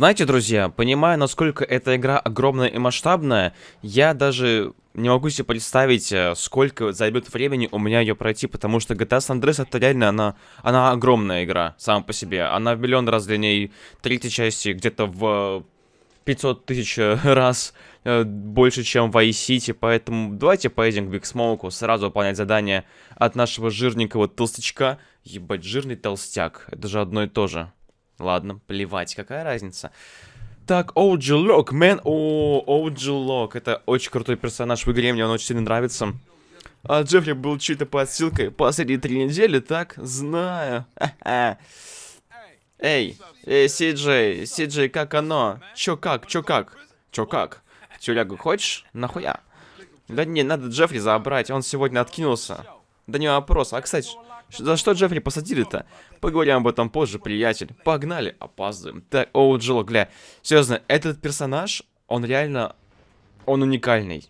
Знаете, друзья, понимая, насколько эта игра огромная и масштабная, я даже не могу себе представить, э, сколько займет времени у меня ее пройти, потому что GTA San Andreas это реально, она, она огромная игра сама по себе. Она в миллион раз длиннее третьей части, где-то в 500 тысяч э, раз э, больше, чем в iCity, поэтому давайте поедем к Big Smoke, сразу выполнять задание от нашего жирненького толстячка. Ебать, жирный толстяк, это же одно и то же. Ладно, плевать, какая разница. Так, Оуджи Лок, мэн. О, Оуджи Лок. Это очень крутой персонаж в игре, мне он очень сильно нравится. А Джеффри был чьей-то подсилкой последние три недели, так? Знаю. Эй, эй, Сиджей, Сиджей, как оно? Чё как, чё как? Чё как? Тюлягу хочешь? Нахуя? Да не, надо Джеффри забрать, он сегодня откинулся. Да не вопрос. А, кстати, за что Джеффри посадили-то? Поговорим об этом позже, приятель. Погнали, опаздываем. Так, Оу Джилл, гля. Серьезно, этот персонаж, он реально... Он уникальный.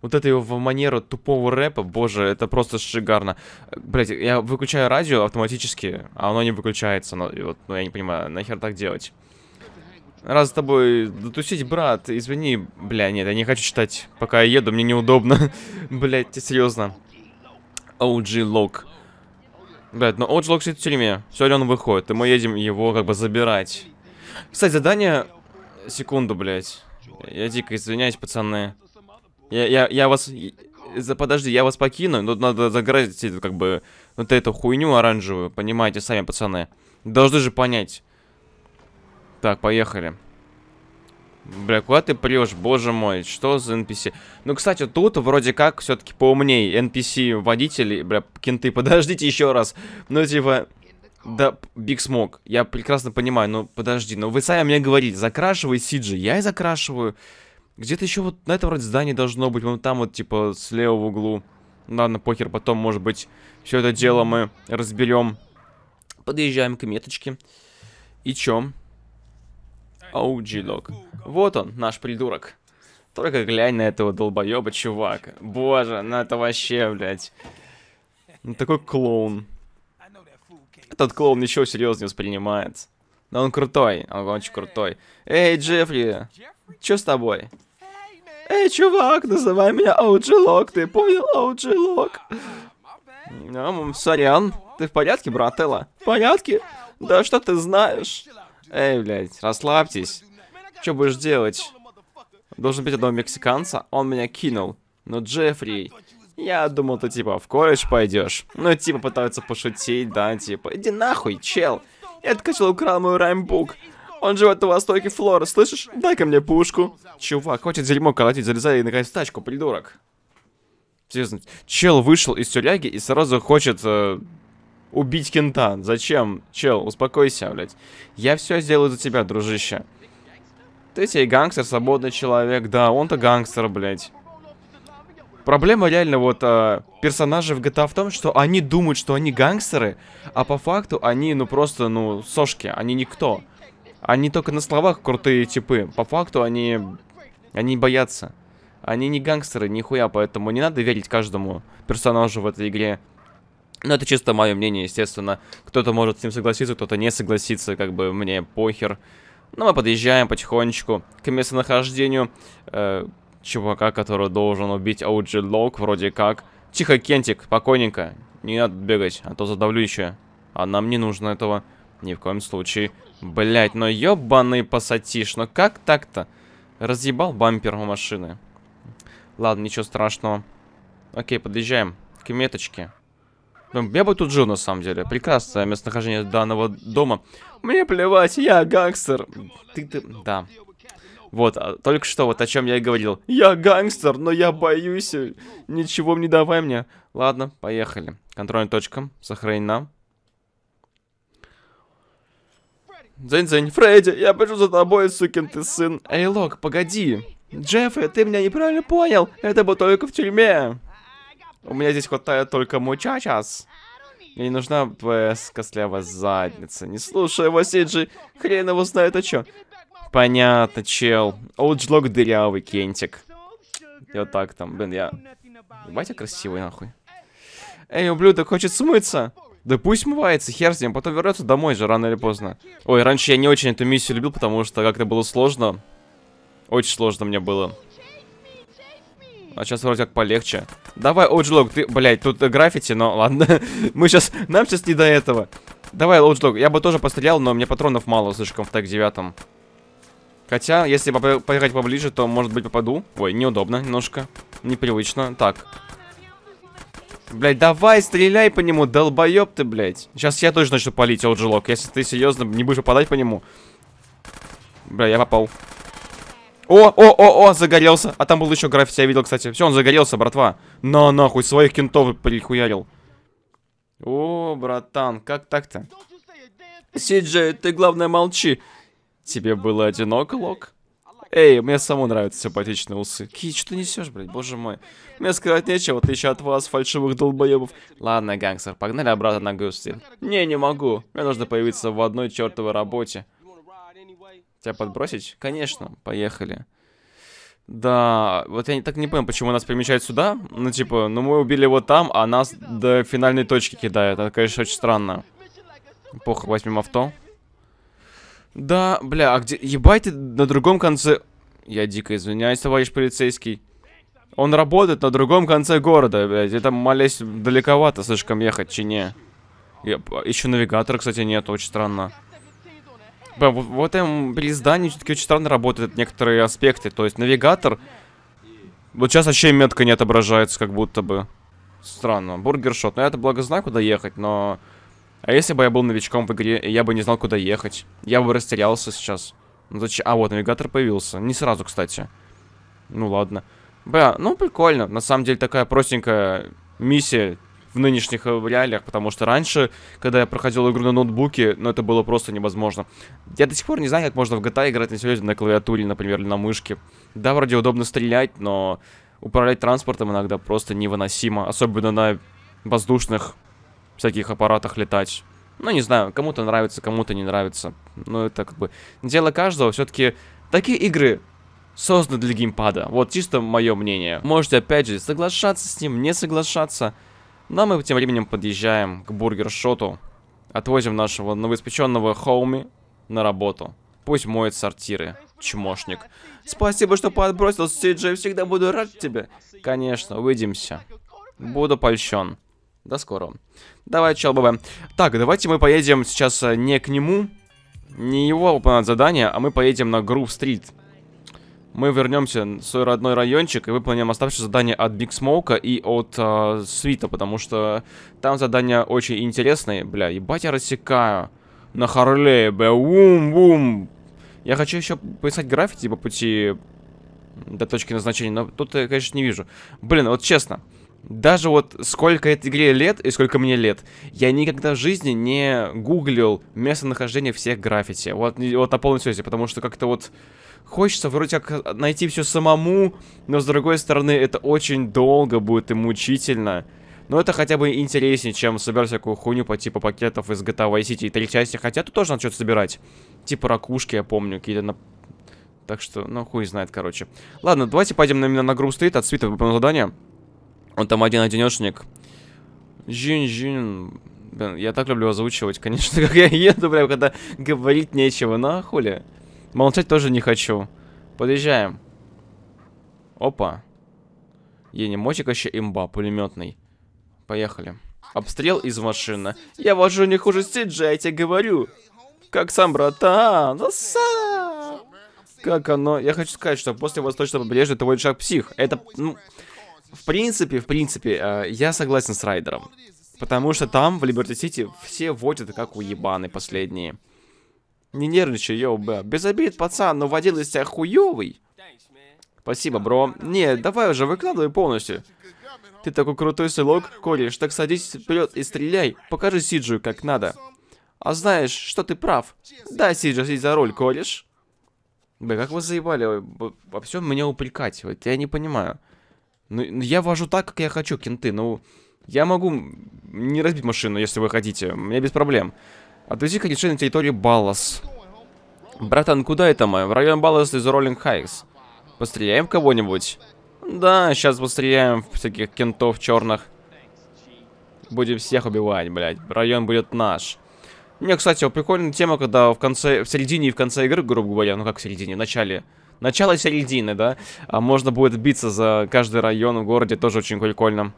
Вот это его в манеру тупого рэпа, боже, это просто шикарно. Блять, я выключаю радио автоматически, а оно не выключается. Но, вот, ну, я не понимаю, нахер так делать. Раз с тобой дотусить, брат, извини. Бля, нет, я не хочу читать, пока я еду, мне неудобно. Блять, серьезно. OG Log. Блять, но Оджлок сидит в тюрьме. Сегодня он выходит, и мы едем его как бы забирать. Кстати, задание... Секунду, блять. Я дико извиняюсь, пацаны. Я, я, я вас... За, подожди, я вас покину, но надо загрозить эту, как бы, вот эту хуйню оранжевую, понимаете сами, пацаны. Должны же понять. Так, поехали. Бля, куда ты прешь, боже мой, что за NPC? Ну, кстати, тут вроде как все-таки поумней NPC-водители, бля, кенты, подождите еще раз. Ну, типа, да, Биг Смог, я прекрасно понимаю, но ну, подожди, но ну, вы сами мне говорите, закрашивай Сиджи, я и закрашиваю. Где-то еще вот на этом вроде здании должно быть, вон там вот, типа, слева в углу. Ладно, похер, потом, может быть, все это дело мы разберем. Подъезжаем к меточке. И чем? OG Dog. Вот он, наш придурок. Только глянь на этого долбоеба, чувак. Боже, ну это вообще, блядь. Ну такой клоун. Этот клоун ничего серьезно не воспринимает. Но он крутой, он очень крутой. Эй, Джеффри, что с тобой? Эй, чувак, называй меня Оуджилок, ты понял, Оуджилок? Ну, сорян, ты в порядке, брателла? В порядке? Да что ты знаешь? Эй, блядь, расслабьтесь. Что будешь делать? Должен быть одного мексиканца, он меня кинул. Но Джеффри... Я думал, ты типа в колледж пойдешь. Ну, типа пытаются пошутить, да, типа. Иди нахуй, чел. Этот качел украл мой раймбук. Он живет на востоке Флора, слышишь? Дай-ка мне пушку. Чувак, хватит дерьмо колотить, залезай и наконец тачку, придурок. Серьезно, чел вышел из тюряги и сразу хочет э, убить кента. Зачем? Чел, успокойся, блядь. Я все сделаю за тебя, дружище. Ты себе гангстер, свободный человек. Да, он-то гангстер, блядь. Проблема реально вот э, персонажей в GTA в том, что они думают, что они гангстеры, а по факту они, ну, просто, ну, сошки, они никто. Они только на словах крутые типы. По факту они... Они боятся. Они не гангстеры, нихуя, поэтому не надо верить каждому персонажу в этой игре. Но это чисто мое мнение, естественно. Кто-то может с ним согласиться, кто-то не согласится, как бы мне похер. Но мы подъезжаем потихонечку к местонахождению э, чувака, который должен убить Оуджи Лок, вроде как. Тихо, Кентик, покойненько. Не надо бегать, а то задавлю еще. А нам не нужно этого. Ни в коем случае. Блять, но ну ебаный пассатиш, но ну как так-то? Разъебал бампер у машины. Ладно, ничего страшного. Окей, подъезжаем к меточке. Ну, я бы тут жил, на самом деле. Прекрасное местонахождение данного дома. Мне плевать, я гангстер. Ты, ты, да. Вот, а только что вот о чем я и говорил. Я гангстер, но я боюсь. Э, ничего не давай мне. Ладно, поехали. Контрольная точка сохранена. Дзынь-дзынь, Фредди, я пришел за тобой, сукин ты сын. Эй, Лок, погоди. Джеффри, ты меня неправильно понял. Это бы только в тюрьме. У меня здесь хватает только мучачас. Мне не нужна твоя скостлявая задница. Не слушай его, Сиджи. Хрен его знает о а чем. Понятно, чел. Олджлок дырявый, кентик. Я вот так там, блин, я... Батя красивый, нахуй. Эй, ублюдок, хочет смыться. Да пусть смывается. хер с ним, потом вернется домой же, рано или поздно. Ой, раньше я не очень эту миссию любил, потому что как-то было сложно. Очень сложно мне было. А сейчас вроде как полегче. Давай, Оуджлок, ты, блядь, тут граффити, но ладно. Мы сейчас, нам сейчас не до этого. Давай, Оуджлок, я бы тоже пострелял, но у меня патронов мало слишком в так девятом. Хотя, если поиграть поближе, то, может быть, попаду. Ой, неудобно немножко. Непривычно. Так. Блять, давай, стреляй по нему, долбоеб ты, блять. Сейчас я точно начну палить, Оуджлок. Если ты серьезно не будешь попадать по нему. Бля, я попал. О, о, о, о, загорелся. А там был еще граффити, я видел, кстати. Все, он загорелся, братва. На, нахуй, своих кентов прихуярил. О, братан, как так-то? Сиджей, ты главное молчи. Тебе было одиноко, Лок? Эй, мне самому нравятся симпатичные усы. Ки, что ты несешь, блядь, боже мой. Мне сказать нечего, в отличие от вас, фальшивых долбоебов. Ладно, гангстер, погнали обратно на Густи. Не, не могу. Мне нужно появиться в одной чертовой работе. Тебя подбросить? Конечно, поехали. Да, вот я так не понял, почему нас перемещают сюда. Ну, типа, ну мы убили его там, а нас до финальной точки кидают. Это, конечно, очень странно. Похуй, возьмем авто. Да, бля, а где... Ебать, на другом конце... Я дико извиняюсь, товарищ полицейский. Он работает на другом конце города, блядь. Это, молясь, далековато слишком ехать, чи не. Я... Еще навигатора, кстати, нет, очень странно. В этом переиздании все-таки очень странно работают некоторые аспекты. То есть навигатор... Вот сейчас вообще метка не отображается, как будто бы. Странно. Бургершот. Ну, я-то благо знаю, куда ехать, но... А если бы я был новичком в игре, я бы не знал, куда ехать. Я бы растерялся сейчас. Ну, зачем? А, вот, навигатор появился. Не сразу, кстати. Ну, ладно. Бля, ну, прикольно. На самом деле, такая простенькая миссия в нынешних э, реалиях, потому что раньше, когда я проходил игру на ноутбуке, ну это было просто невозможно. Я до сих пор не знаю, как можно в GTA играть на серьезе на клавиатуре, например, или на мышке. Да, вроде удобно стрелять, но управлять транспортом иногда просто невыносимо, особенно на воздушных всяких аппаратах летать. Ну, не знаю, кому-то нравится, кому-то не нравится. Но ну, это как бы дело каждого. Все-таки такие игры созданы для геймпада. Вот чисто мое мнение. Можете, опять же, соглашаться с ним, не соглашаться. Ну а мы тем временем подъезжаем к бургершоту, отвозим нашего новоиспеченного хоуми на работу. Пусть моет сортиры, чмошник. Спасибо, что подбросил, Сиджей, всегда буду рад тебе. Конечно, увидимся. Буду польщен. До скорого. Давай, чел, бабе. Так, давайте мы поедем сейчас э, не к нему, не его выполнять задание, а мы поедем на Грув Стрит мы вернемся в свой родной райончик и выполним оставшееся задание от Биг Смоука и от э, Свита, потому что там задания очень интересные. Бля, ебать я рассекаю на Харлее, бля, ум-бум. Я хочу еще поискать граффити по пути до точки назначения, но тут я, конечно, не вижу. Блин, вот честно, даже вот сколько этой игре лет и сколько мне лет, я никогда в жизни не гуглил местонахождение всех граффити. Вот, вот на полной серьезе, потому что как-то вот хочется вроде как найти все самому, но с другой стороны это очень долго будет и мучительно. Но это хотя бы интереснее, чем собирать всякую хуйню по типу пакетов из GTA Vice City и 3 части. Хотя тут тоже надо что-то собирать. Типа ракушки, я помню, какие-то на... Так что, ну хуй знает, короче. Ладно, давайте пойдем на меня на груз стоит от свита выполнил задание. Он там один-одинешник. Жин-жин. Блин, я так люблю озвучивать, конечно, как я еду, прям, когда говорить нечего, на Молчать тоже не хочу. Подъезжаем. Опа. Енемочек еще имба, пулеметный. Поехали. Обстрел из машины. Я вожу не хуже Сиджа, я тебе говорю. Как сам, братан. Ну, сам. Как оно... Я хочу сказать, что после восточного побережья ты водишь как псих. Это, ну... В принципе, в принципе, э, я согласен с Райдером. Потому что там, в Либерти Сити, все водят как уебаны последние. Не нервничай, йоу, Б. Без обид, пацан, но водил из тебя хуёвый. Спасибо, бро. Не, давай уже, выкладывай полностью. Ты такой крутой селок, кореш, так садись вперед и стреляй. Покажи Сиджу, как надо. А знаешь, что ты прав. Да, Сиджу, сидеть за роль, кореш. Да как вы заебали во всем меня упрекать? Вот я не понимаю. Ну, ну, я вожу так, как я хочу, кенты, ну... Я могу не разбить машину, если вы хотите. У меня без проблем. Отвези-ка Ниджи на территорию Баллас. Братан, куда это мы? В район Баллас из Роллинг Хайкс. Постреляем кого-нибудь? Да, сейчас постреляем всяких кентов черных. Будем всех убивать, блядь. Район будет наш. Мне, кстати, вот прикольная тема, когда в конце, в середине и в конце игры, грубо говоря, ну как в середине, в начале. Начало и середины, да? А можно будет биться за каждый район в городе, тоже очень прикольно.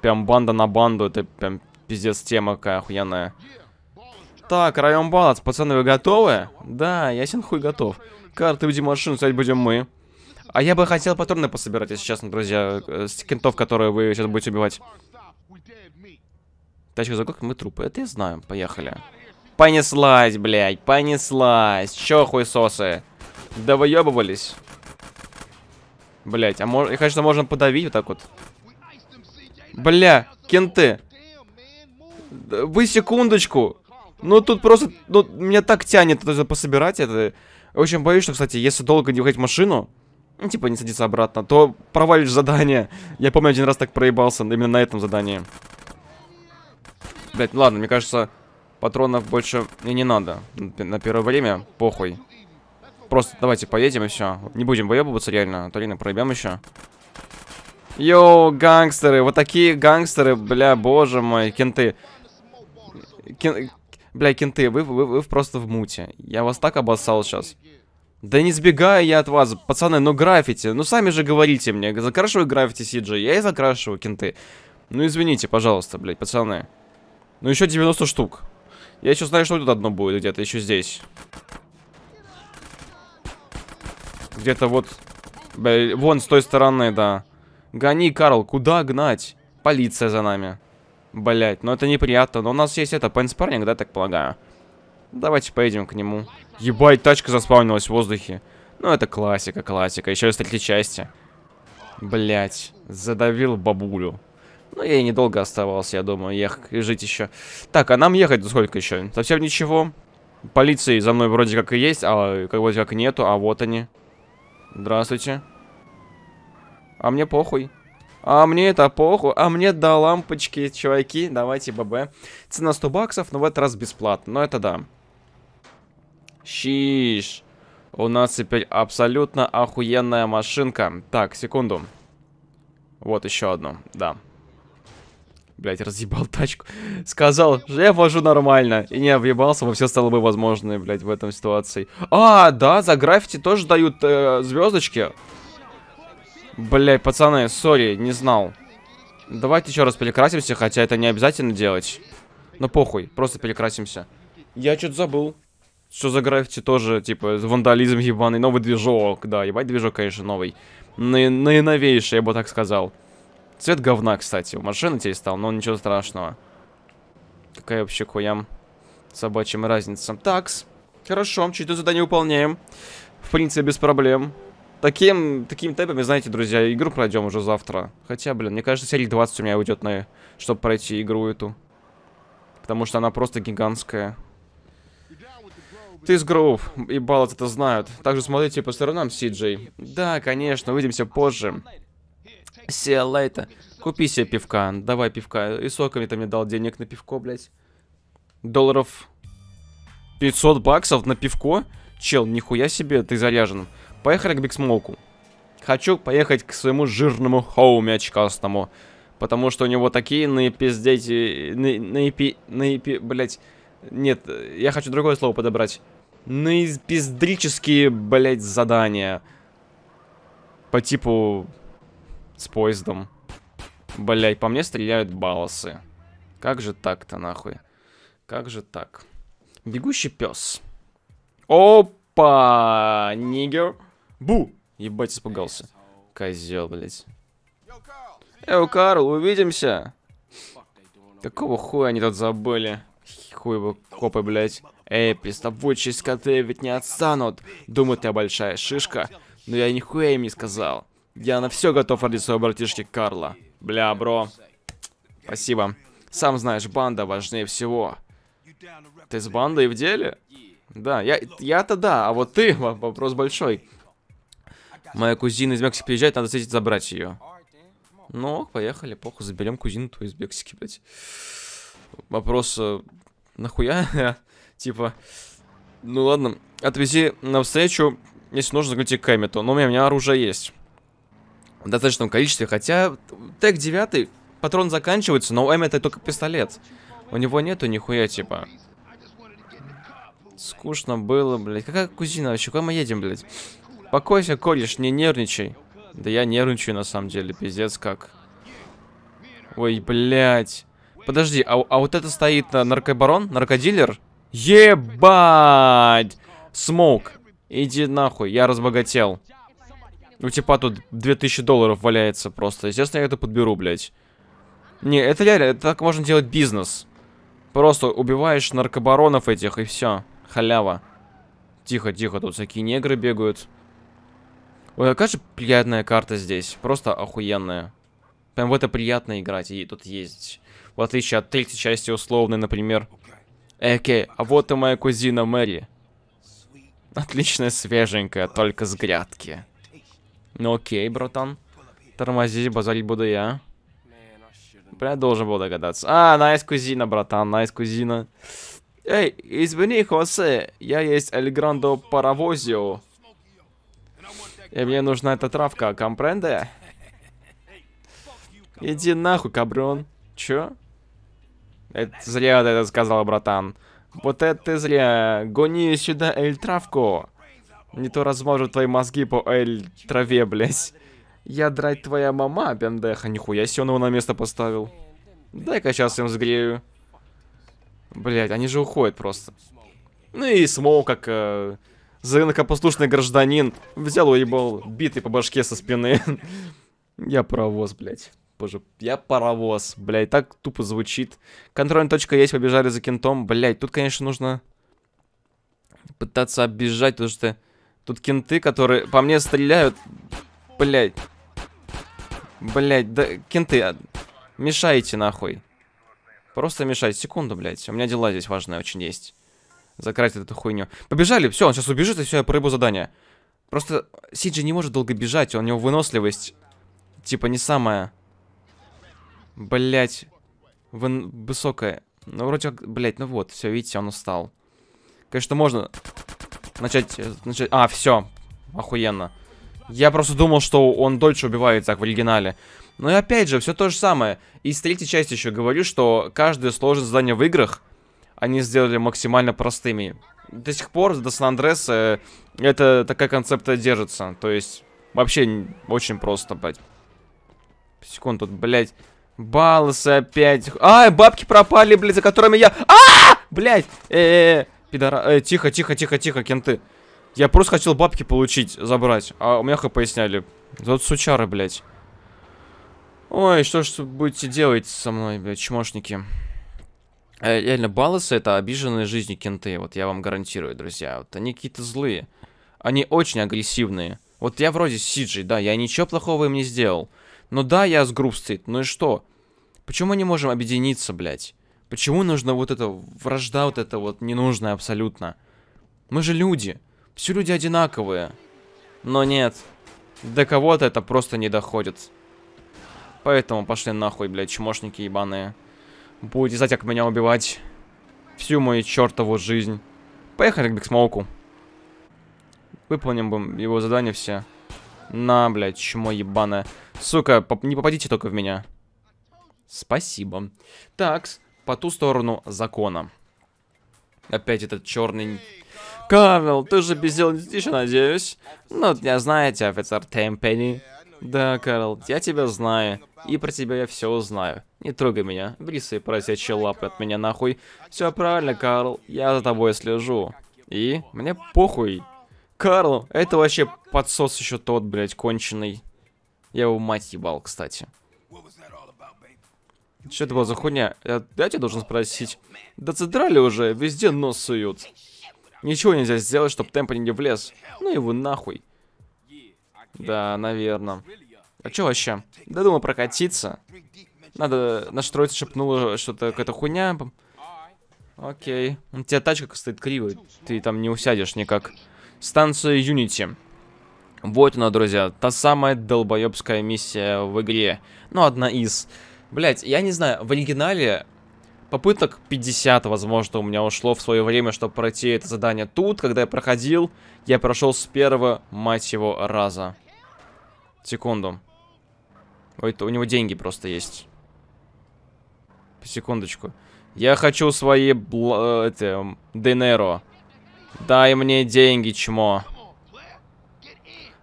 Прям банда на банду, это прям пиздец тема какая охуенная. Так, район баланс. Пацаны, вы готовы? Да, ясен хуй готов. Карты, видимо, машину стать будем мы. А я бы хотел патроны пособирать, если честно, друзья, э, с кентов, которые вы сейчас будете убивать. Тачка заколка, мы трупы. Это я знаю. Поехали. Понеслась, блядь, понеслась. Чё хуй сосы? Да выёбывались. Блять, а может, можно... Конечно, можно подавить вот так вот. Бля, кенты. Вы секундочку. Ну, тут просто... Ну, меня так тянет это пособирать это. Очень боюсь, что, кстати, если долго не выходить в машину, ну, типа не садиться обратно, то провалишь задание. Я помню, один раз так проебался именно на этом задании. Блять, ладно, мне кажется, патронов больше мне не надо. На первое время, похуй. Просто давайте поедем и все. Не будем выебываться, реально, а то Лина проебем еще. Йоу, гангстеры, вот такие гангстеры, бля, боже мой, кенты. Бля, кенты, вы, вы, вы просто в муте. Я вас так обоссал сейчас. Да не сбегаю я от вас, пацаны, но ну граффити. Ну сами же говорите мне, закрашиваю граффити Сиджи, я и закрашиваю кенты. Ну извините, пожалуйста, блядь, пацаны. Ну еще 90 штук. Я еще знаю, что тут одно будет где-то, еще здесь. Где-то вот... Бля, вон, с той стороны, да. Гони, Карл, куда гнать? Полиция за нами. Блять, ну это неприятно. Но у нас есть это, пенспарник, да, так полагаю? Давайте поедем к нему. Ебать, тачка заспавнилась в воздухе. Ну это классика, классика. Еще и третьей части. Блять, задавил бабулю. Ну, я и недолго оставался, я думаю, ехать жить еще. Так, а нам ехать сколько еще? Совсем ничего. Полиции за мной вроде как и есть, а как вроде как нету, а вот они. Здравствуйте. А мне похуй. А мне это поху, а мне до лампочки, чуваки, давайте ББ. Цена 100 баксов, но в этот раз бесплатно, но это да. Щиш. У нас теперь абсолютно охуенная машинка. Так, секунду. Вот еще одну, да. Блять, разъебал тачку. Сказал, что я вожу нормально. И не объебался во все столбы возможные, блять, в этом ситуации. А, да, за граффити тоже дают э, звездочки. Бля, пацаны, сори, не знал. Давайте еще раз перекрасимся, хотя это не обязательно делать. Но ну похуй, просто перекрасимся. Я что-то забыл. Что за граффити тоже, типа, вандализм ебаный, новый движок. Да, ебать движок, конечно, новый. На наиновейший, я бы так сказал. Цвет говна, кстати. У машины теперь стал, но ничего страшного. Какая вообще хуям собачьим разница. Такс. Хорошо, чуть задание выполняем. В принципе, без проблем. Таким, такими темпами, знаете, друзья, игру пройдем уже завтра. Хотя, блин, мне кажется, серии 20 у меня уйдет на... Чтобы пройти игру эту. Потому что она просто гигантская. Ты с Гроув, и Баллот это знают. Также смотрите по сторонам, Сиджей. Да, конечно, увидимся позже. Сия Лайта, купи себе пивка. Давай пивка. И соками ты мне дал денег на пивко, блядь. Долларов 500 баксов на пивко? Чел, нихуя себе, ты заряжен. Поехали к Бигсмоуку. Хочу поехать к своему жирному хоуме очкастому. Потому что у него такие наипиздети... Э, на, наипи... Наипи... Блять. Нет, э, я хочу другое слово подобрать. Наипиздрические, блять, задания. По типу... С поездом. Блять, по мне стреляют балосы. Как же так-то, нахуй? Как же так? Бегущий пес. Опа, нигер. Бу! Ебать, испугался. Козел, блядь. Эу, Карл, увидимся! Какого хуя они тут забыли? Хуй его копы, блядь. Эй, приставучие скоты ведь не отстанут. Думаю, ты большая шишка. Но я нихуя им не сказал. Я на все готов ради своего братишки Карла. Бля, бро. Спасибо. Сам знаешь, банда важнее всего. Ты с бандой в деле? Да, я-то я да, а вот ты, вопрос большой. Моя кузина из Мексики приезжает, надо съездить забрать ее. Ну, поехали, похуй, заберем кузину твою из Мексики, блядь. Вопрос, э, нахуя? типа, ну ладно, отвези навстречу, если нужно, загляните к Эммету. Ну, но у меня, у меня оружие есть. В достаточном количестве, хотя Тек 9, патрон заканчивается, но у Эммета только пистолет. У него нету нихуя, типа. Скучно было, блядь. Какая кузина вообще? Куда мы едем, блядь? Покойся, кореш, не нервничай. Да я нервничаю на самом деле, пиздец как. Ой, блядь. Подожди, а, а вот это стоит наркобарон? Наркодилер? Ебать! Смоук, иди нахуй, я разбогател. У ну, типа тут 2000 долларов валяется просто. Естественно, я это подберу, блядь. Не, это реально, это так можно делать бизнес. Просто убиваешь наркобаронов этих и все. Халява. Тихо, тихо, тут всякие негры бегают. Ой, а какая же приятная карта здесь. Просто охуенная. Прям в это приятно играть и тут ездить. В отличие от третьей части условной, например. Экей, а вот и моя кузина Мэри. Отличная свеженькая, только с грядки. Ну окей, братан. Тормози, базарить буду я. Бля, должен был догадаться. А, найс кузина, братан, найс кузина. Эй, извини, Хосе, я есть Эль Грандо Паравозио. И мне нужна эта травка, компренде? Иди нахуй, каброн. Чё? Это зря ты это сказал, братан. Вот это ты зря. Гони сюда эль травку. Не то размажут твои мозги по эль траве, блядь. Я драть твоя мама, пендеха. Нихуя себе он его на место поставил. Дай-ка сейчас им сгрею. Блять, они же уходят просто. Ну и Смоу, как э, законопослушный гражданин взял уебал битый по башке со спины. Я паровоз, блядь. Боже, я паровоз, блядь, так тупо звучит. Контрольная точка есть, побежали за кентом. Блядь, тут, конечно, нужно пытаться оббежать, потому что тут кенты, которые по мне стреляют. Блядь. Блядь, да, кенты, а, мешаете нахуй. Просто мешайте. Секунду, блядь, у меня дела здесь важные очень есть закрасить эту хуйню. Побежали, все, он сейчас убежит, и все, я прорыву задание. Просто Сиджи не может долго бежать, у него выносливость, типа, не самая... Блять, вын... высокая. Ну, вроде как, блять, ну вот, все, видите, он устал. Конечно, можно начать... Э, начать... А, все, охуенно. Я просто думал, что он дольше убивает как в оригинале. Но и опять же, все то же самое. И с третьей части еще говорю, что каждое сложное задание в играх они сделали максимально простыми. До сих пор, до Сан-Андреса, э, это такая концепция держится. То есть, вообще очень просто, блядь. Секунд тут, блядь. Балласы опять. Ай, бабки пропали, блядь, за которыми я... а Блядь! Э-э-э, пидора... Э, тихо, тихо, тихо, тихо, кенты. Я просто хотел бабки получить, забрать. А у меня хп поясняли. Вот сучары, блядь. Ой, что ж будете делать со мной, блядь, чмошники? Э, реально, Балас — это обиженные жизни кенты, вот я вам гарантирую, друзья. Вот они какие-то злые. Они очень агрессивные. Вот я вроде Сиджи, да, я ничего плохого им не сделал. Но да, я с грубстит, ну и что? Почему мы не можем объединиться, блядь? Почему нужно вот эта вражда, вот это вот ненужная абсолютно? Мы же люди. Все люди одинаковые. Но нет. До кого-то это просто не доходит. Поэтому пошли нахуй, блядь, чмошники ебаные. Будете знать, как меня убивать. Всю мою чертову жизнь. Поехали к Бигсмоуку. Выполним его задание все. На, блядь, чмо ебаное. Сука, поп не попадите только в меня. Спасибо. Так, по ту сторону закона. Опять этот черный... Карл, ты же бездельничаешь, надеюсь? Ну, я знаете, офицер Темпенни. Да, Карл, я тебя знаю. И про тебя я все узнаю. Не трогай меня. брисы и поросячьи лапы от меня нахуй. Все правильно, Карл. Я за тобой слежу. И? Мне похуй. Карл, это вообще подсос еще тот, блядь, конченый. Я его мать ебал, кстати. Что это была за хуйня? Я, я тебя должен спросить. Да задрали уже, везде нос суют. Ничего нельзя сделать, чтобы темп не влез. Ну его нахуй. Да, наверное. А что вообще? Да думаю прокатиться. Надо настроиться, шепнула что-то, какая-то хуйня. Окей. У тебя тачка стоит криво, ты там не усядешь никак. Станция Юнити. Вот она, друзья, та самая долбоебская миссия в игре. Ну, одна из. Блять, я не знаю, в оригинале попыток 50, возможно, у меня ушло в свое время, чтобы пройти это задание тут. Когда я проходил, я прошел с первого, мать его, раза. Секунду. Ой, то у него деньги просто есть. Секундочку. Я хочу свои... Бл... Э, это... Денеро. Дай мне деньги, чмо.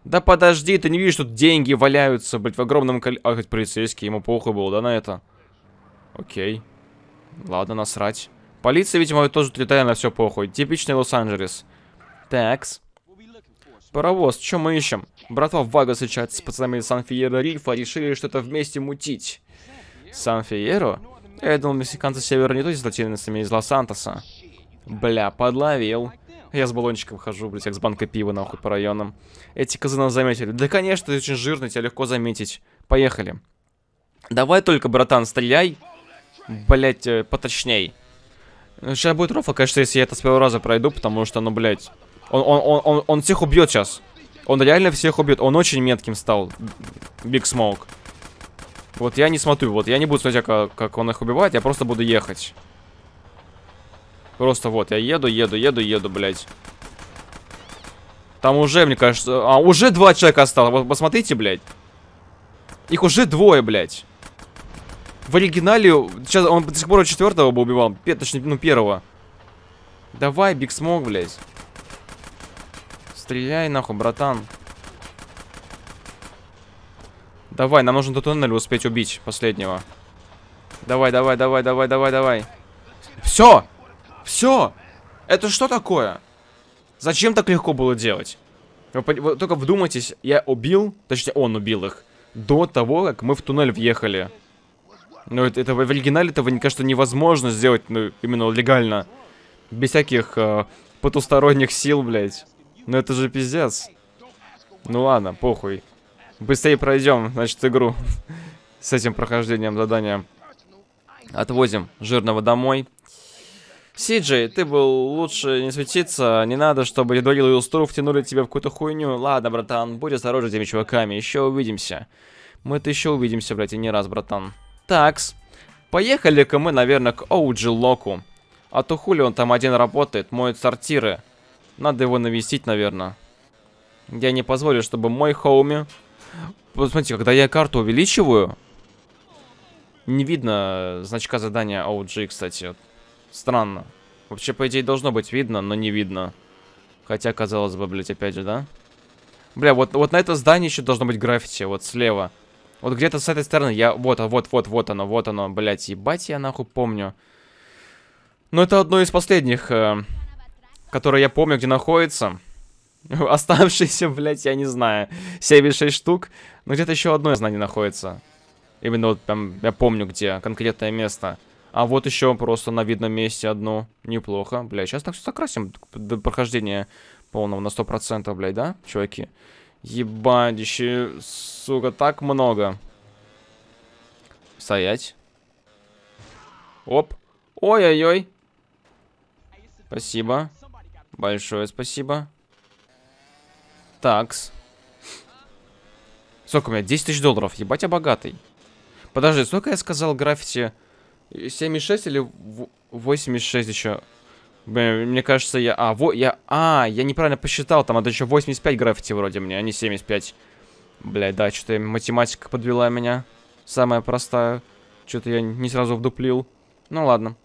Да подожди, ты не видишь, тут деньги валяются, блядь, в огромном коле... А, хоть полицейский, ему похуй было, да, на это? Окей. Ладно, насрать. Полиция, видимо, тоже летает на все похуй. Типичный Лос-Анджелес. Такс. Паровоз, что мы ищем? Братва Вагас и чат с пацанами Сан-Фиера Рифа решили что-то вместе мутить. Сан-Фиеро? Я думал, мексиканцы севера не то с латиносами из Лос-Сантоса. Бля, подловил. Я с баллончиком хожу, блядь, как с банкой пива, нахуй, по районам. Эти казанов заметили. Да, конечно, ты очень жирный, тебя легко заметить. Поехали. Давай только, братан, стреляй. Блять, э, поточней. Сейчас ну, будет рофл, конечно, если я это с первого раза пройду, потому что, ну, блядь... Он, он, он, он, он всех убьет сейчас. Он реально всех убьет. Он очень метким стал. Биг Смоук. Вот я не смотрю. Вот я не буду смотреть, как, как он их убивает. Я просто буду ехать. Просто вот. Я еду, еду, еду, еду, блядь. Там уже, мне кажется... А, уже два человека осталось. Вот посмотрите, блядь. Их уже двое, блядь. В оригинале... Сейчас он до сих пор четвертого бы убивал. Точнее, ну, первого. Давай, Биг Смог, блядь. Стреляй нахуй, братан. Давай, нам нужно до туннеля успеть убить последнего. Давай, давай, давай, давай, давай, давай. Все! Все! Это что такое? Зачем так легко было делать? Вы, вы только вдумайтесь, я убил, точнее он убил их, до того, как мы в туннель въехали. Ну это, это в оригинале этого, мне кажется, невозможно сделать, ну, именно легально. Без всяких э, потусторонних сил, блядь. Ну это же пиздец. Ну ладно, похуй. Быстрее пройдем, значит, игру. С этим прохождением задания. Отвозим жирного домой. Сиджей, ты был лучше не светиться, не надо, чтобы Эдварил и Устру втянули тебя в какую-то хуйню. Ладно, братан, будь осторожен с этими чуваками, еще увидимся. Мы-то еще увидимся, блядь, и не раз, братан. Такс, поехали-ка мы, наверное, к Оуджи Локу. А то хули он там один работает, моет сортиры. Надо его навестить, наверное. Я не позволю, чтобы мой хоуми... Посмотрите, когда я карту увеличиваю... Не видно значка задания OG, кстати. Странно. Вообще, по идее, должно быть видно, но не видно. Хотя, казалось бы, блядь, опять же, да? Бля, вот, вот на это здание еще должно быть граффити, вот слева. Вот где-то с этой стороны. Я, вот, вот, вот, вот оно, вот оно, блядь, ебать, я нахуй помню. Но это одно из последних... Э которая я помню, где находится. Оставшиеся, блядь, я не знаю. 76 штук. Но где-то еще одно из знаний находится. Именно вот прям я помню, где конкретное место. А вот еще просто на видном месте одно. Неплохо. Бля, сейчас так все закрасим до прохождения полного на 100%, блядь, да, чуваки? Ебадище, сука, так много. Стоять. Оп. Ой-ой-ой. Спасибо. Большое спасибо. Такс. Сколько у меня? 10 тысяч долларов. Ебать, я богатый. Подожди, сколько я сказал граффити? 7,6 или 8,6 еще? Мне кажется, я... А, во... я... а, я неправильно посчитал. Там это еще 85 граффити вроде мне, а не 75. Блядь, да, что-то математика подвела меня. Самая простая. Что-то я не сразу вдуплил. Ну ладно.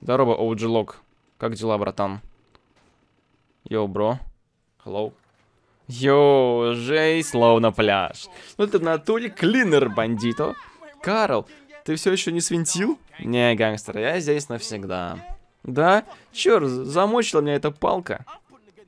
Здорово, OG Log. Как дела, братан? Йоу, бро. Hello. Йоу, Жей, словно пляж. Ну ты в натуре клинер, бандито. Карл, ты все еще не свинтил? Не, гангстер, я здесь навсегда. Да? Черт, замочила меня эта палка.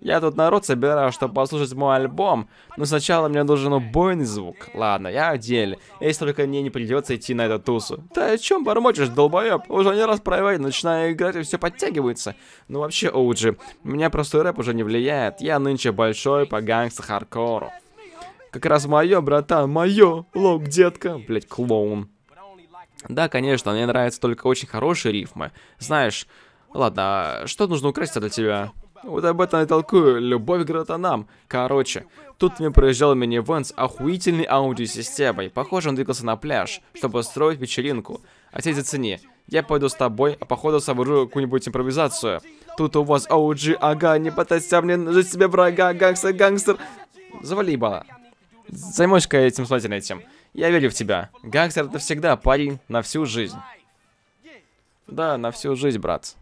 Я тут народ собираю, чтобы послушать мой альбом, но сначала мне нужен убойный звук. Ладно, я отдельно. деле, если только мне не придется идти на эту тусу. Да о чем бормочешь, долбоеб? Уже не раз проявляй начинаю играть и все подтягивается. Ну вообще, Оуджи, меня простой рэп уже не влияет, я нынче большой по гангста-хардкору. Как раз мое, братан, мое, лок, детка. Блять, клоун. Да, конечно, мне нравятся только очень хорошие рифмы. Знаешь, ладно, а что нужно украсть для тебя? Вот об этом я толкую. Любовь к гратанам. Короче, тут мне проезжал минивэн с охуительной аудиосистемой. Похоже, он двигался на пляж, чтобы строить вечеринку. Отец, зацени. Я пойду с тобой, а походу сооружу какую-нибудь импровизацию. Тут у вас OG, ага, не потасся мне жить себе врага, гангстер, гангстер. Завали ебало. Займусь-ка этим, смотрите этим. Я верю в тебя. Гангстер это всегда парень на всю жизнь. Да, на всю жизнь, брат.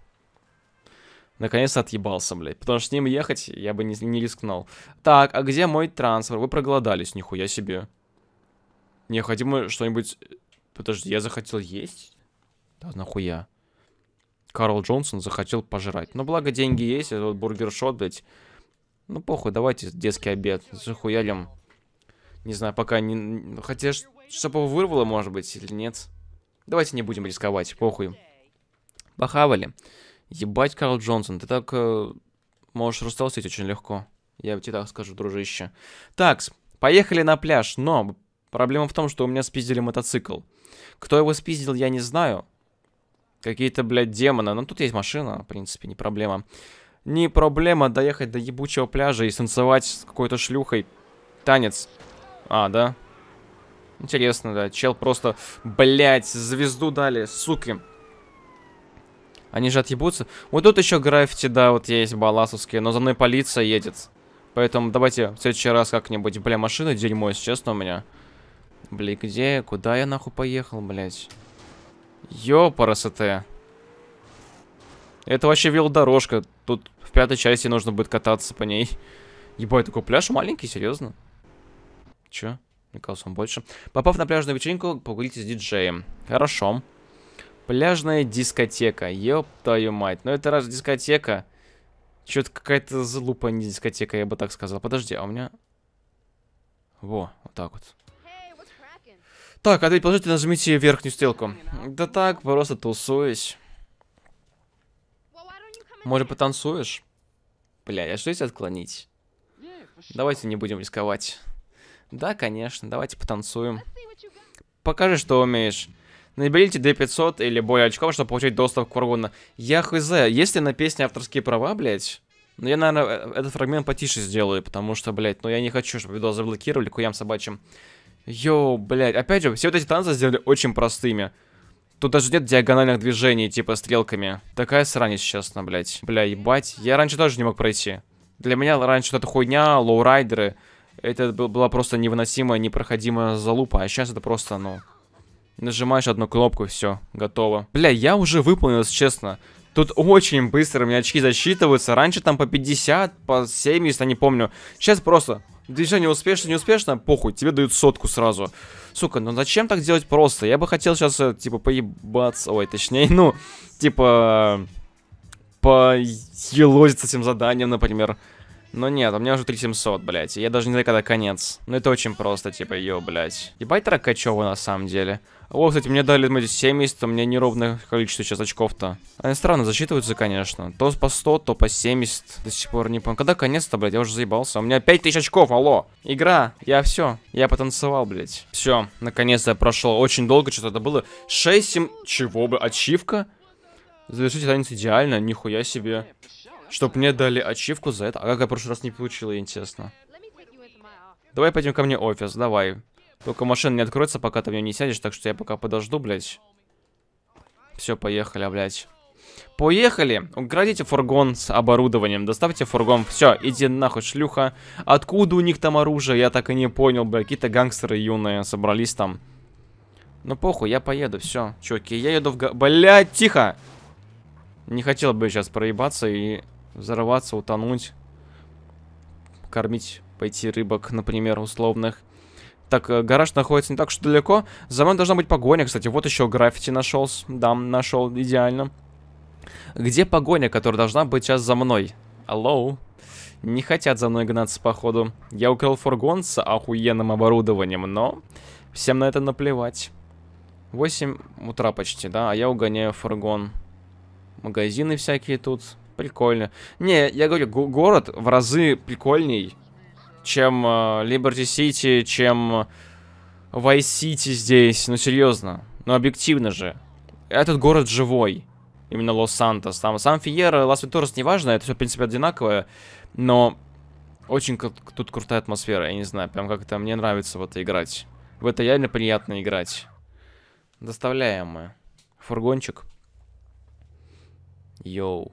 Наконец-то отъебался, блядь. Потому что с ним ехать я бы не, не рискнул. Так, а где мой трансфер? Вы проголодались, нихуя себе. Необходимо что-нибудь... Э, подожди, я захотел есть? Да нахуя. Карл Джонсон захотел пожрать. Но ну, благо деньги есть, этот а бургершот, блядь. Ну похуй, давайте детский обед. Захуялим. Не знаю, пока не... Хотя, чтобы его вырвало, может быть, или нет. Давайте не будем рисковать, похуй. Похавали. Ебать, Карл Джонсон, ты так э, можешь растолстеть очень легко. Я тебе так скажу, дружище. Так, поехали на пляж, но проблема в том, что у меня спиздили мотоцикл. Кто его спиздил, я не знаю. Какие-то, блядь, демоны. Но ну, тут есть машина, в принципе, не проблема. Не проблема доехать до ебучего пляжа и станцевать с какой-то шлюхой. Танец. А, да? Интересно, да. Чел просто, блядь, звезду дали, суки. Они же отъебутся. Вот тут еще граффити, да, вот есть баласовские, но за мной полиция едет. Поэтому давайте в следующий раз как-нибудь... Бля, машина дерьмо, если честно, у меня. Бля, где? Куда я нахуй поехал, блядь? Ёпарасоте. Это вообще велодорожка. Тут в пятой части нужно будет кататься по ней. Ебать, такой пляж маленький, серьезно? Чё? Мне кажется, он больше. Попав на пляжную вечеринку, погулите с диджеем. Хорошо. Пляжная дискотека. Ёб твою мать. Ну это раз дискотека. Чё-то какая-то залупа не дискотека, я бы так сказал. Подожди, а у меня... Во, вот так вот. Так, ответь положительно, нажмите верхнюю стрелку. Да так, просто тусуюсь. Может, потанцуешь? Бля, а что если отклонить? Давайте не будем рисковать. Да, конечно, давайте потанцуем. Покажи, что умеешь. Наберите D500 или более очков, чтобы получить доступ к варгону. Я хуй за, есть ли на песне авторские права, блядь? Ну, я, наверное, э, э, этот фрагмент потише сделаю, потому что, блядь, ну я не хочу, чтобы видос заблокировали куям собачьим. Йоу, блядь. Опять же, все вот эти танцы сделали очень простыми. Тут даже нет диагональных движений, типа стрелками. Такая срань, сейчас честно, блядь. Бля, ебать. Я раньше тоже не мог пройти. Для меня раньше вот эта хуйня, лоурайдеры, это была просто невыносимая, непроходимая залупа. А сейчас это просто, ну... Нажимаешь одну кнопку, все, готово. Бля, я уже выполнил, честно. Тут очень быстро мне очки засчитываются. Раньше там по 50, по 70, не помню. Сейчас просто движение успешно, неуспешно, похуй, тебе дают сотку сразу. Сука, ну зачем так делать просто? Я бы хотел сейчас, э, типа, поебаться, ой, точнее, ну, типа, поелозиться этим заданием, например. Но нет, у меня уже 3700, блядь. Я даже не знаю, когда конец. Но ну, это очень просто, типа, ее, блядь. Ебать Рокачева на самом деле. О, кстати, мне дали эти 70, у меня неровное количество сейчас очков-то. Они странно засчитываются, конечно. То по 100, то по 70. До сих пор не помню. Когда конец-то, блядь, я уже заебался. У меня 5000 очков, алло. Игра, я все. Я потанцевал, блядь. Все, наконец-то я прошел. Очень долго что-то это было. 6-7... Чего бы, ачивка? Завершить танец идеально, нихуя себе. Чтоб мне дали ачивку за это. А как я в прошлый раз не получил, интересно. Давай пойдем ко мне офис, давай. Только машина не откроется, пока ты в нее не сядешь, так что я пока подожду, блядь. Все, поехали, блядь. Поехали. Украдите фургон с оборудованием. Доставьте фургон. Все, иди нахуй, шлюха. Откуда у них там оружие? Я так и не понял, блядь. Какие-то гангстеры юные собрались там. Ну похуй, я поеду, все. Чуваки, я еду в... га... Блядь, тихо! Не хотел бы сейчас проебаться и взорваться, утонуть, кормить, пойти рыбок, например, условных. Так, э, гараж находится не так уж далеко. За мной должна быть погоня, кстати. Вот еще граффити нашел. Да, нашел идеально. Где погоня, которая должна быть сейчас за мной? Алло? Не хотят за мной гнаться, походу. Я украл фургон с охуенным оборудованием, но... Всем на это наплевать. 8 утра почти, да, а я угоняю фургон. Магазины всякие тут. Прикольно. Не, я говорю, город в разы прикольней, чем э, Liberty City, чем Vice City здесь. Ну, серьезно. Ну, объективно же. Этот город живой. Именно Лос-Сантос. Там сам Фиера, Лас-Виторос, неважно, это все, в принципе, одинаковое. Но очень тут крутая атмосфера, я не знаю, прям как-то мне нравится в это играть. В это реально приятно играть. Доставляем мы. Фургончик. Йоу.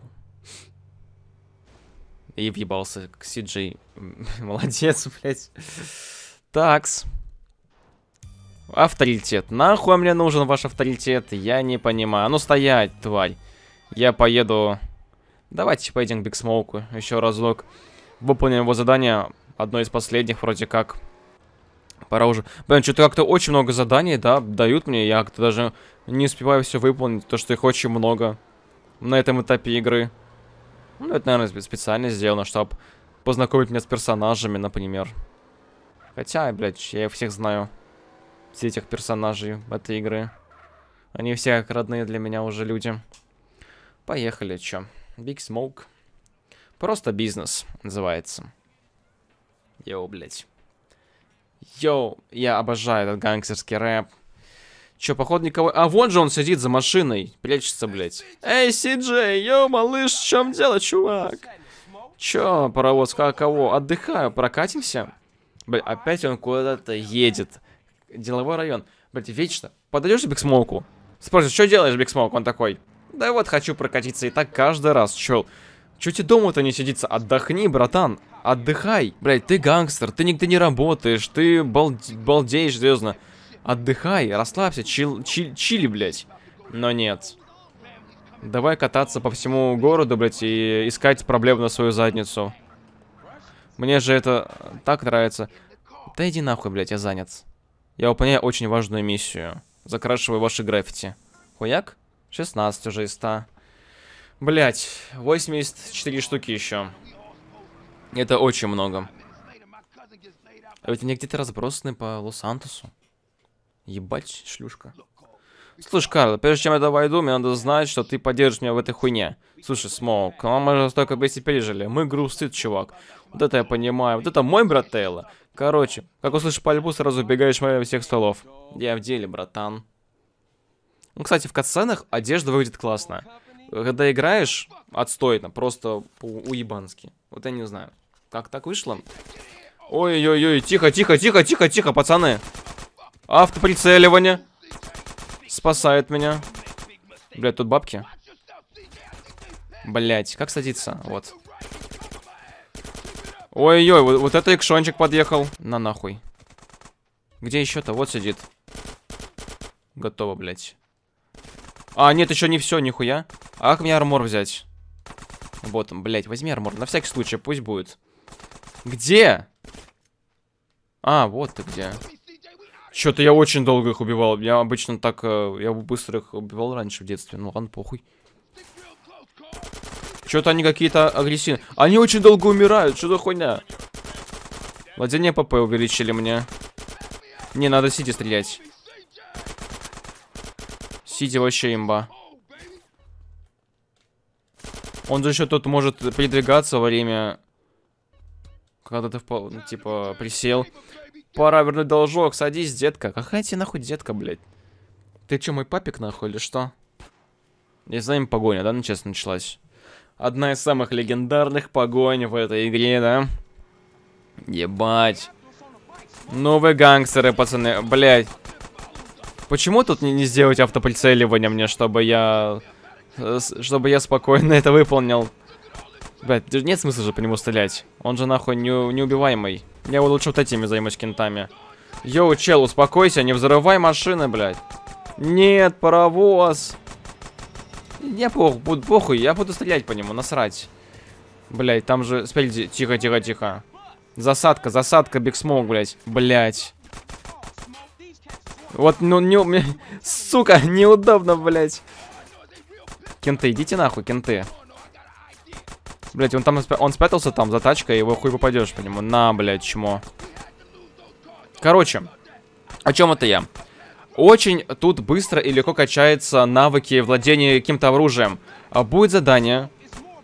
И въебался к Сиджей. Молодец, блядь. Такс. Авторитет. Нахуй мне нужен ваш авторитет? Я не понимаю. А ну стоять, тварь. Я поеду... Давайте поедем к Биг Смоуку еще разок. Выполним его задание. Одно из последних вроде как. Пора уже. Блин, что-то как-то очень много заданий, да, дают мне. Я как-то даже не успеваю все выполнить, то что их очень много на этом этапе игры. Ну, это, наверное, специально сделано, чтобы познакомить меня с персонажами, например. Хотя, блядь, я их всех знаю. Все этих персонажей в этой игры. Они все как родные для меня уже люди. Поехали, чё. Big Smoke. Просто бизнес называется. Йоу, блядь. Йоу, я обожаю этот гангстерский рэп. Че, походу никого... А вон же он сидит за машиной, прячется, блядь. Эй, Сиджей, йо, малыш, в чем дело, чувак? Че, паровоз, как кого? Отдыхаю, прокатимся? Блядь, опять он куда-то едет. Деловой район. Блядь, вечно. Подойдешь к биксмоку? Спросишь, что делаешь, биксмок? Он такой, да вот хочу прокатиться и так каждый раз, чел. Чё тебе дома-то не сидится? Отдохни, братан. Отдыхай. Блядь, ты гангстер, ты нигде не работаешь, ты балд... балдеешь, серьезно. Отдыхай, расслабься, чил, чил, чили, блядь. Но нет. Давай кататься по всему городу, блядь, и искать проблем на свою задницу. Мне же это так нравится. Да иди нахуй, блядь, я занят. Я выполняю очень важную миссию. Закрашиваю ваши граффити. Хуяк? 16 уже из 100. Блять, 84 штуки еще. Это очень много. А ведь они где-то разбросаны по Лос-Антосу. Ебать, шлюшка. Слушай, Карл, прежде чем я туда войду, мне надо знать, что ты поддержишь меня в этой хуйне. Слушай, Смоук, а мы же столько вместе пережили. Мы грустит, чувак. Вот это я понимаю. Вот это мой брат Тейла. Короче, как услышишь пальбу, сразу бегаешь во всех столов. Я в деле, братан. Ну, кстати, в катсценах одежда выглядит классно. Когда играешь, отстойно, просто уебански. Вот я не знаю, как так вышло. Ой-ой-ой, тихо-тихо-тихо-тихо-тихо, пацаны. Автоприцеливание. Спасает меня. блять, тут бабки. Блять, как садиться? Вот. Ой-ой, вот, вот это экшончик подъехал. На нахуй. Где еще-то? Вот сидит. Готово, блять, А, нет, еще не все, нихуя. А как мне армор взять? Вот, он, блять, возьми армор. На всякий случай, пусть будет. Где? А, вот ты где. Что-то я очень долго их убивал. Я обычно так... Э, я быстро их убивал раньше в детстве. Ну ладно, похуй. Что-то они какие-то агрессивные. Они очень долго умирают. Что за хуйня? Владение ПП увеличили мне. Не, надо Сити стрелять. Сити вообще имба. Он же еще тут может передвигаться во время... Когда ты, ну, типа, присел. Пора вернуть должок, садись, детка. Какая тебе нахуй детка, блядь? Ты чё, мой папик нахуй или что? Не за ним погоня, да, ну честно, началась? Одна из самых легендарных погонь в этой игре, да? Ебать. Ну вы гангстеры, пацаны, блядь. Почему тут не, не сделать автоприцеливание мне, чтобы я... Э, чтобы я спокойно это выполнил? Блять, нет смысла же по нему стрелять. Он же нахуй не, неубиваемый. Я его лучше вот этими займусь кентами. Йоу, чел, успокойся, не взрывай машины, блядь. Нет, паровоз. Я пох, буду похуй, я буду стрелять по нему, насрать. Блять, там же, спереди, тихо, тихо, тихо. Засадка, засадка, Биг Смоук, блять. Блять. Вот, ну, не... Сука, неудобно, блять. Кенты, идите нахуй, кенты. Блять, он там он спрятался там за тачкой, его хуй попадешь по нему. На, блять, чмо. Короче, о чем это я? Очень тут быстро и легко качаются навыки владения каким-то оружием. А, будет задание,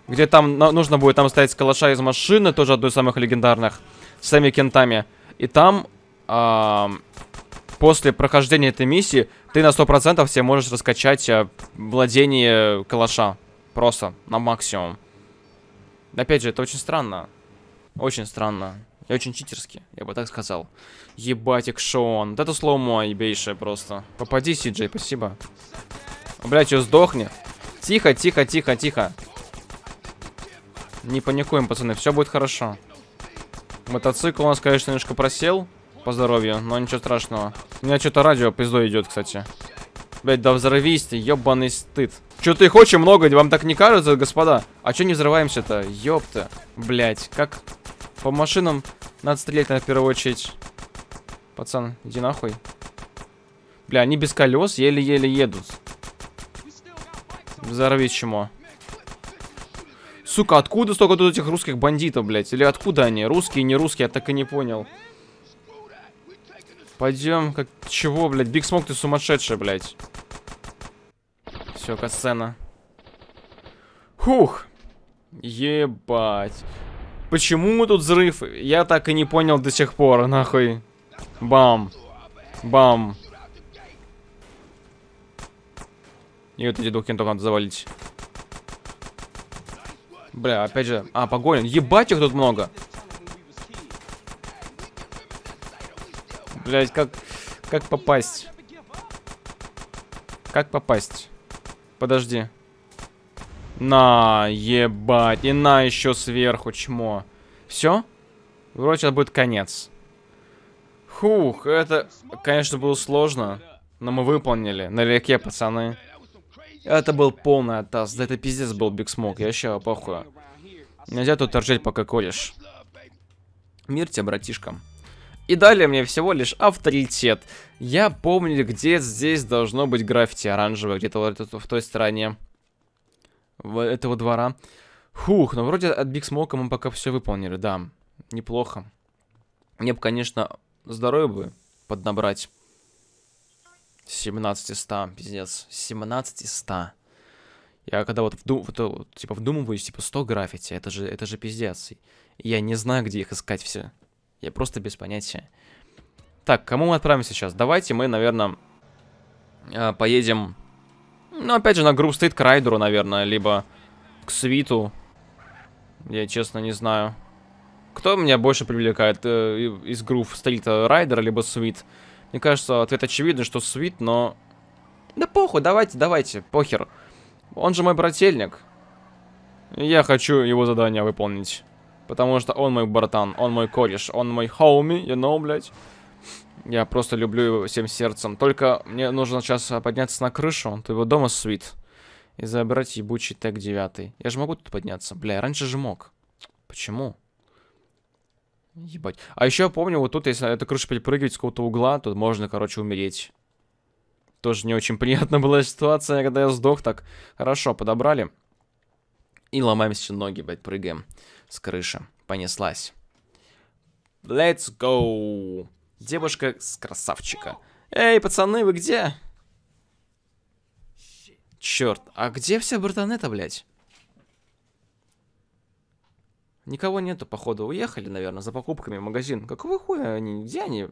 где там нужно будет там стоять калаша из машины, тоже одной из самых легендарных, с самими кентами. И там а, после прохождения этой миссии ты на 100% себе можешь раскачать а, владение калаша. Просто на максимум. Опять же, это очень странно. Очень странно. И очень читерски, я бы так сказал. Ебатик Шон. Вот это слоумо ебейшее просто. Попади, Сиджей, спасибо. Блять, что, сдохни? Тихо, тихо, тихо, тихо. Не паникуем, пацаны, все будет хорошо. Мотоцикл у нас, конечно, немножко просел по здоровью, но ничего страшного. У меня что-то радио пиздой идет, кстати. Блять, да взорвись ты, ебаный стыд. Че ты их очень много, вам так не кажется, господа? А че не взрываемся-то? Ёпта. Блять, как по машинам надо стрелять, на первую очередь. Пацан, иди нахуй. Бля, они без колес еле-еле едут. Взорвись чему. Сука, откуда столько тут этих русских бандитов, блядь? Или откуда они? Русские, не русские, я так и не понял. Пойдем, как... Чего, блядь? Биг Смок, ты сумасшедший, блядь. Все, касцена. Хух. Ебать. Почему мы тут взрыв? Я так и не понял до сих пор, нахуй. Бам. Бам. И вот эти двух кентов надо завалить. Бля, опять же... А, погоня. Ебать их тут много. Блять, как... Как попасть? Как попасть? подожди. На, ебать. И на еще сверху, чмо. Все? Вроде сейчас будет конец. Хух, это, конечно, было сложно. Но мы выполнили. На реке, пацаны. Это был полный оттас. Да это пиздец был Биг Смок. Я еще похуй. Нельзя тут торжеть, пока колешь. Мир тебе, братишкам. И далее мне всего лишь авторитет. Я помню, где здесь должно быть граффити оранжевое, где-то вот в той стороне этого двора. Фух, ну вроде от Биг Смока мы пока все выполнили, да. Неплохо. Мне бы, конечно, здоровье бы поднабрать. 17 из 100, пиздец. 17 из 100. Я когда вот, вдум, вот типа вдумываюсь, типа 100 граффити, это же, это же пиздец. Я не знаю, где их искать все. Я просто без понятия. Так, кому мы отправимся сейчас? Давайте мы, наверное, э, поедем... Ну, опять же, на грув стоит к Райдеру, наверное, либо к Свиту. Я, честно, не знаю. Кто меня больше привлекает э, из грув стоит Райдер, либо Свит? Мне кажется, ответ очевидный, что Свит, но... Да похуй, давайте, давайте, похер. Он же мой брательник. Я хочу его задание выполнить. Потому что он мой братан, он мой кореш, он мой хоуми, you know, блядь. Я просто люблю его всем сердцем. Только мне нужно сейчас подняться на крышу, то его дома свит. И забрать ебучий тег 9. Я же могу тут подняться. Бля, раньше же мог. Почему? Ебать. А еще я помню, вот тут, если эта крыша перепрыгивать с какого-то угла, тут можно, короче, умереть. Тоже не очень приятно была ситуация, когда я сдох так. Хорошо, подобрали и ломаем все ноги, блядь, прыгаем с крыши. Понеслась. Let's go! Девушка с красавчика. Эй, пацаны, вы где? Черт, а где все братаны-то, блядь? Никого нету, походу, уехали, наверное, за покупками в магазин. Какого хуя они? Где они?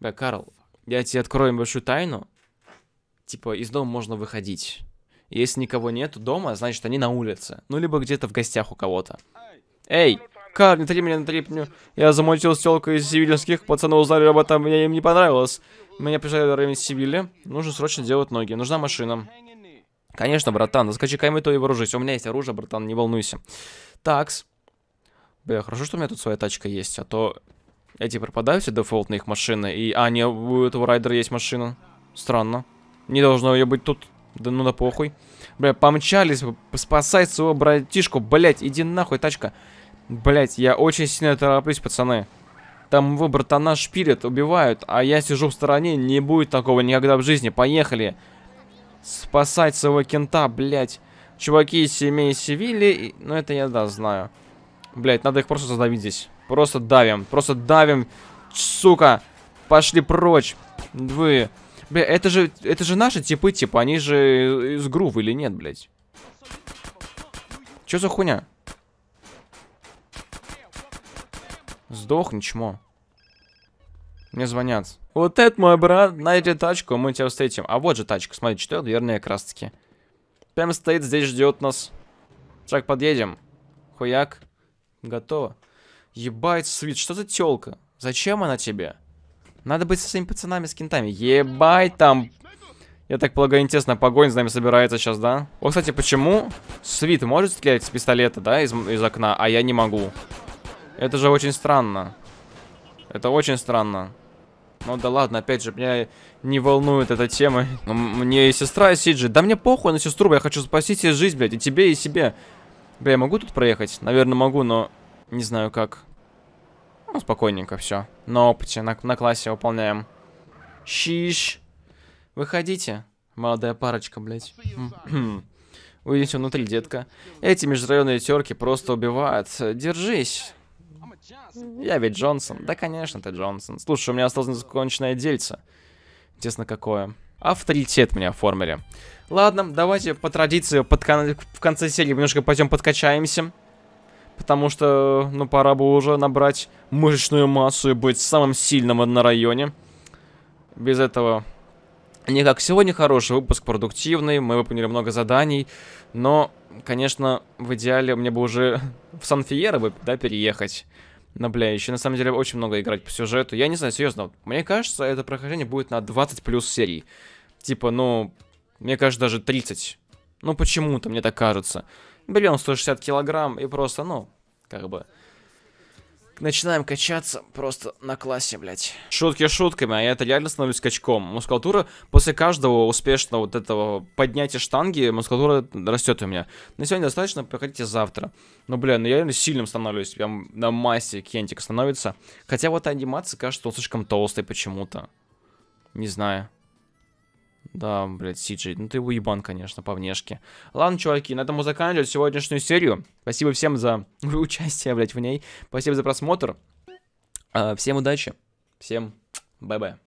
Бля, Карл, я тебе открою большую тайну. Типа, из дома можно выходить. Если никого нет дома, значит они на улице. Ну, либо где-то в гостях у кого-то. Эй! Кар, не три меня, на три Я замутил с телкой из сивильских, пацаны узнали об этом, мне им не понравилось. Меня приезжали в район Сибили. Нужно срочно делать ноги. Нужна машина. Конечно, братан, заскочи ну ко то и вооружись. У меня есть оружие, братан, не волнуйся. Такс. Бля, хорошо, что у меня тут своя тачка есть, а то эти пропадают все дефолтные их машины. И, а, не, у этого райдера есть машина. Странно. Не должно ее быть тут. Да ну да похуй. Бля, помчались, спасай своего братишку, блять, иди нахуй, тачка. Блять, я очень сильно тороплюсь, пацаны. Там вы, братана, шпилят, убивают, а я сижу в стороне, не будет такого никогда в жизни, поехали. Спасать своего кента, блять. Чуваки из семей Севили, ну это я, да, знаю. Блять, надо их просто задавить здесь. Просто давим, просто давим, сука. Пошли прочь, двое. Бля, это же, это же наши типы, типа, они же из грув или нет, блядь? Чё за хуйня? Сдохни, чмо. Мне звонят. Вот это мой брат, найди тачку, мы тебя встретим. А вот же тачка, смотри, четырёхдверная как раз Прям стоит, здесь ждет нас. Так, подъедем. Хуяк. Готово. Ебать, Свит, что за тёлка? Зачем она тебе? Надо быть со своими пацанами, с кентами. Ебать там... Я так полагаю, интересно, погонь с нами собирается сейчас, да? О, кстати, почему Свит может стрелять с пистолета, да, из, из окна, а я не могу? Это же очень странно. Это очень странно. Ну да ладно, опять же, меня не волнует эта тема. Ну, мне и сестра, и Сиджи. Да мне похуй на сестру, я хочу спасти ей жизнь, блядь, и тебе, и себе. Бля, я могу тут проехать? Наверное, могу, но не знаю как. Ну, спокойненько все. На опыте, на, на классе выполняем. щищ, Выходите, молодая парочка, блядь. увидите внутри, детка. Эти межрайонные терки просто убивают. Держись. Я ведь Джонсон. Да, конечно, ты Джонсон. Слушай, у меня осталось незаконченное дельце. Интересно, какое. Авторитет меня оформили. Ладно, давайте по традиции под кон... в конце серии немножко пойдем подкачаемся. Потому что, ну, пора бы уже набрать мышечную массу и быть самым сильным на районе. Без этого никак. Сегодня хороший выпуск, продуктивный, мы выполнили много заданий. Но, конечно, в идеале мне бы уже в Сан-Фиеро бы, да, переехать. Но, бля, еще на самом деле очень много играть по сюжету. Я не знаю, серьезно, мне кажется, это прохождение будет на 20 плюс серий. Типа, ну, мне кажется, даже 30. Ну, почему-то мне так кажется. Блин, 160 килограмм и просто, ну, как бы... Начинаем качаться просто на классе, блядь. Шутки шутками, а я это реально становлюсь качком. Мускулатура после каждого успешного вот этого поднятия штанги, мускулатура растет у меня. На сегодня достаточно, приходите завтра. Ну, бля, ну я реально сильным становлюсь. Прям на массе кентик становится. Хотя вот анимация кажется, он слишком толстый почему-то. Не знаю. Да, блядь, Сиджей. Ну ты уебан, конечно, по внешке. Ладно, чуваки, на этом мы заканчиваем сегодняшнюю серию. Спасибо всем за участие, блядь, в ней. Спасибо за просмотр. А, всем удачи. Всем бай-бай.